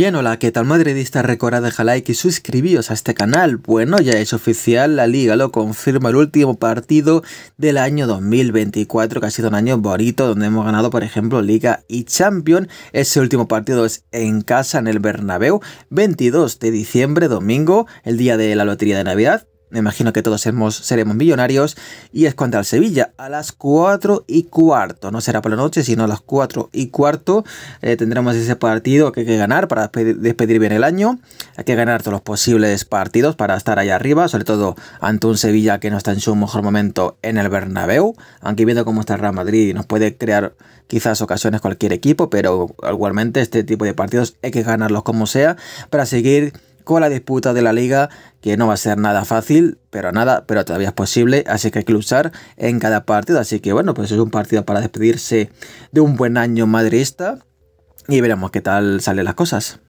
Bien, hola, ¿qué tal madridista? Recordad dejar like y suscribíos a este canal. Bueno, ya es oficial, la liga lo confirma el último partido del año 2024, que ha sido un año bonito, donde hemos ganado, por ejemplo, liga y champion. Ese último partido es en casa, en el Bernabéu, 22 de diciembre, domingo, el día de la lotería de Navidad. Me imagino que todos seremos, millonarios. Y es contra el Sevilla a las 4 y cuarto. No será por la noche, sino a las 4 y cuarto. Eh, tendremos ese partido que hay que ganar para despedir, bien el año. Hay que ganar todos los posibles partidos para estar ahí arriba. Sobre todo ante un Sevilla que no está en su mejor momento en el Bernabéu. Aunque viendo cómo está Real Madrid nos puede crear quizás ocasiones cualquier equipo. Pero igualmente este tipo de partidos hay que ganarlos como sea para seguir con la disputa de la liga, que no va a ser nada fácil, pero nada, pero todavía es posible, así que hay que luchar en cada partido. Así que bueno, pues es un partido para despedirse de un buen año madridista y veremos qué tal salen las cosas.